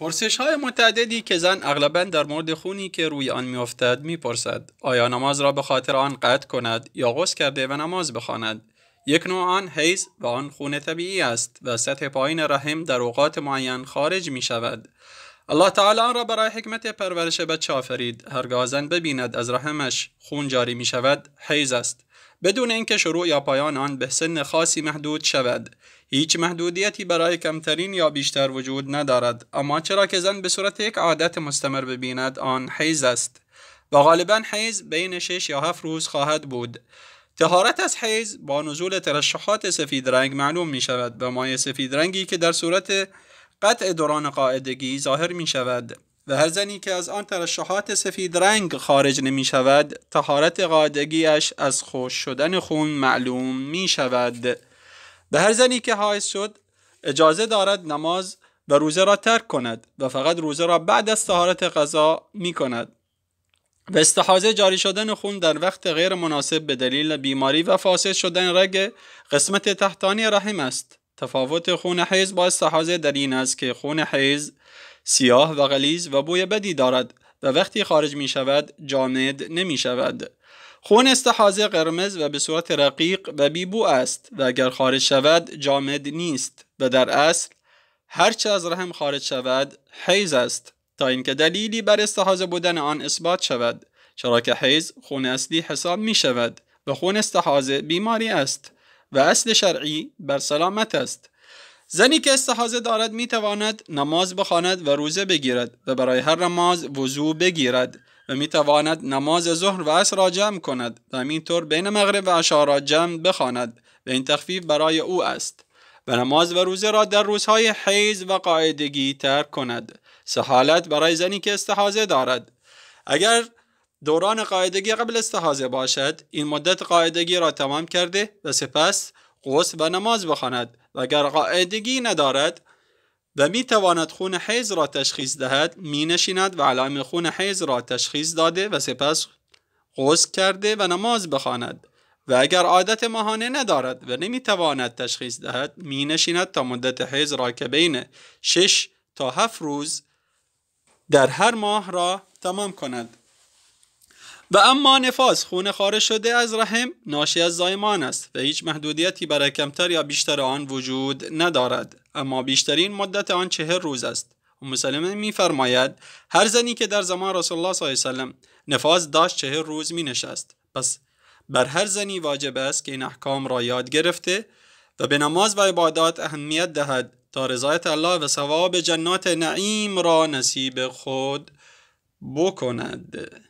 پرسش های متعددی که زن اغلبا در مورد خونی که روی آن میافتد میپرسد آیا نماز را به خاطر آن قطع کند یا غسل کرده و نماز بخواند یک نوع آن حیز و آن خون طبیعی است و سطح پایین رحم در اوقات معین خارج می شود الله تعالی آن را برای حکمت پرورش بچه آفرید هرگاه زن ببیند از رحمش خون جاری می شود حیز است بدون اینکه شروع یا پایان آن به سن خاصی محدود شود هیچ محدودیتی برای کمترین یا بیشتر وجود ندارد اما چرا که زن به صورت یک عادت مستمر ببیند آن حیز است و غالبا حیز بین 6 یا 7 روز خواهد بود تهارت از حیز با نزول ترشحات سفید رنگ معلوم می شود و مای سفید رنگی که در صورت قطع دوران قاعدگی ظاهر می شود و هر زنی که از آن ترشحات سفید رنگ خارج نمی شود تهارت قاعدگیش از خوش شدن خون معلوم می شود به هر زنی که حائز شد اجازه دارد نماز و روزه را ترک کند و فقط روزه را بعد از تهارت غذا می کند و استحازه جاری شدن خون در وقت غیر مناسب به دلیل بیماری و فاسد شدن رگ قسمت تحتانی رحم است تفاوت خون حیز با استحازه در این است که خون حیز سیاه و غلیز و بوی بدی دارد و وقتی خارج می شود جامد نمی شود. خون استحازه قرمز و به صورت رقیق و بیبو است و اگر خارج شود جامد نیست و در اصل هرچه از رحم خارج شود حیز است تا اینکه دلیلی بر استحازه بودن آن اثبات شود چرا که حیز خون اصلی حساب می شود و خون استحازه بیماری است و اصل شرعی بر سلامت است زنی که استحاضه دارد می تواند نماز بخواند و روزه بگیرد و برای هر نماز وضوع بگیرد و می تواند نماز ظهر و عصر را جمع کند و طور بین مغرب و عشا را جمع بخواند و این تخفیف برای او است و نماز و روزه را در روزهای حیز و قاعدگی ترک کند سهالت برای زنی که استحاضه دارد اگر دوران قاعدگی قبل استحاضه باشد این مدت قاعدگی را تمام کرده و سپس قوس و نماز بخواند و اگر قاعدگی ندارد و می تواند خون حیز را تشخیص دهد می نشیند و علائم خون حیز را تشخیص داده و سپس قوس کرده و نماز بخواند و اگر عادت ماهانه ندارد و نمی تواند تشخیص دهد می نشیند تا مدت حیز را که بین 6 تا 7 روز در هر ماه را تمام کند و اما نفاس خون خارج شده از رحم ناشی از زایمان است و هیچ محدودیتی برای کمتر یا بیشتر آن وجود ندارد اما بیشترین مدت آن چهر روز است و می میفرماید هر زنی که در زمان رسول الله صلی الله علیه وسلم نفاس داشت چهر روز می نشست پس بر هر زنی واجب است که این احکام را یاد گرفته و به نماز و عبادات اهمیت دهد تا رضایت الله و ثواب جنات نعیم را نصیب خود بکند